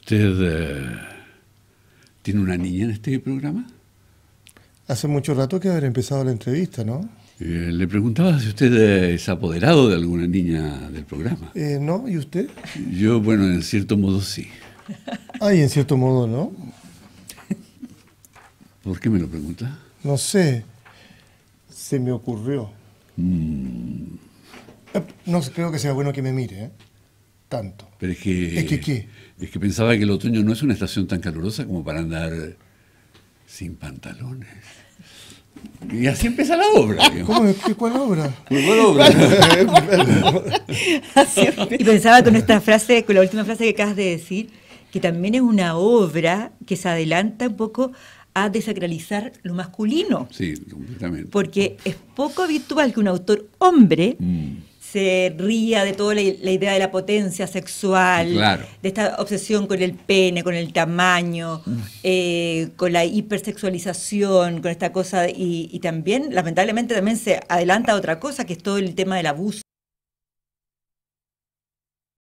¿Usted eh, tiene una niña en este programa? Hace mucho rato que haber empezado la entrevista, ¿no? Eh, le preguntaba si usted eh, es apoderado de alguna niña del programa. no, ¿y usted? Yo, bueno, en cierto modo sí. Ay, en cierto modo no. ¿Por qué me lo pregunta? No sé. Se me ocurrió. Mm. No creo que sea bueno que me mire. ¿eh? tanto. Pero es que, es que, ¿qué? es que pensaba que el otoño no es una estación tan calurosa como para andar sin pantalones. Y así empieza la obra. Ah, ¿Cómo? ¿Cuál obra? ¿Cuál obra? y pensaba con esta frase, con la última frase que acabas de decir, que también es una obra que se adelanta un poco a desacralizar lo masculino. Sí, completamente. Porque es poco habitual que un autor hombre mm se ría de toda la, idea de la potencia sexual, de esta obsesión con el pene, con el tamaño, mm. eh, con la hipersexualización, con esta cosa, y, y, también, lamentablemente, también se adelanta otra cosa, que es todo el tema del abuso